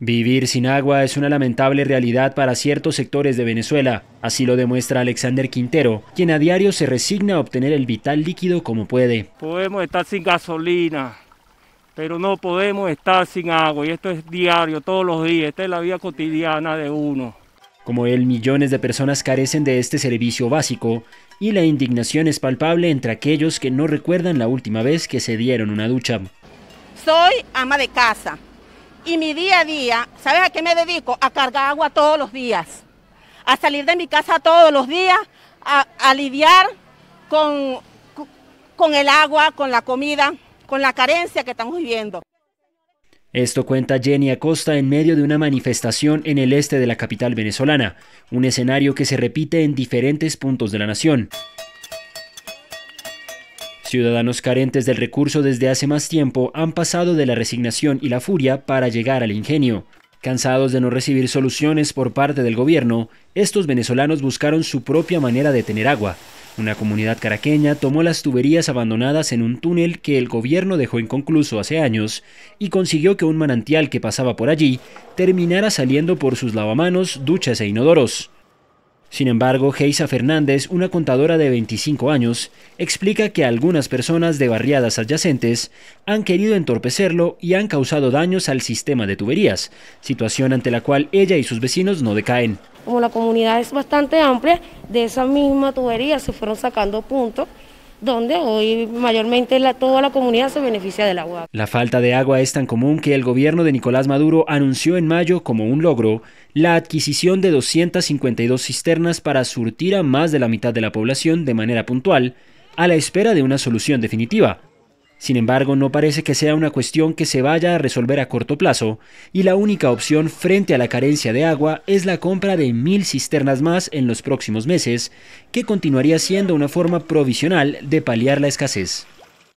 Vivir sin agua es una lamentable realidad para ciertos sectores de Venezuela, así lo demuestra Alexander Quintero, quien a diario se resigna a obtener el vital líquido como puede. Podemos estar sin gasolina, pero no podemos estar sin agua, y esto es diario, todos los días, esta es la vida cotidiana de uno. Como él, millones de personas carecen de este servicio básico, y la indignación es palpable entre aquellos que no recuerdan la última vez que se dieron una ducha. Soy ama de casa y mi día a día, ¿sabes a qué me dedico? A cargar agua todos los días, a salir de mi casa todos los días, a, lidiar con, con el agua, con la comida, con la carencia que estamos viviendo. Esto cuenta Jenny Acosta en medio de una manifestación en el este de la capital venezolana, un escenario que se repite en diferentes puntos de la nación. Ciudadanos carentes del recurso desde hace más tiempo han pasado de la resignación y la furia para llegar al ingenio. Cansados de no recibir soluciones por parte del gobierno, estos venezolanos buscaron su propia manera de tener agua. Una comunidad caraqueña tomó las tuberías abandonadas en un túnel que el gobierno dejó inconcluso hace años y consiguió que un manantial que pasaba por allí terminara saliendo por sus lavamanos, duchas e inodoros. Sin embargo, Geisa Fernández, una contadora de 25 años, explica que algunas personas de barriadas adyacentes han querido entorpecerlo y han causado daños al sistema de tuberías, situación ante la cual ella y sus vecinos no decaen. Como la comunidad es bastante amplia, de esa misma tubería se fueron sacando puntos donde hoy mayormente la, toda la comunidad se beneficia del agua. La falta de agua es tan común que el gobierno de Nicolás Maduro anunció en mayo como un logro la adquisición de 252 cisternas para surtir a más de la mitad de la población de manera puntual, a la espera de una solución definitiva. Sin embargo, no parece que sea una cuestión que se vaya a resolver a corto plazo, y la única opción frente a la carencia de agua es la compra de mil cisternas más en los próximos meses, que continuaría siendo una forma provisional de paliar la escasez.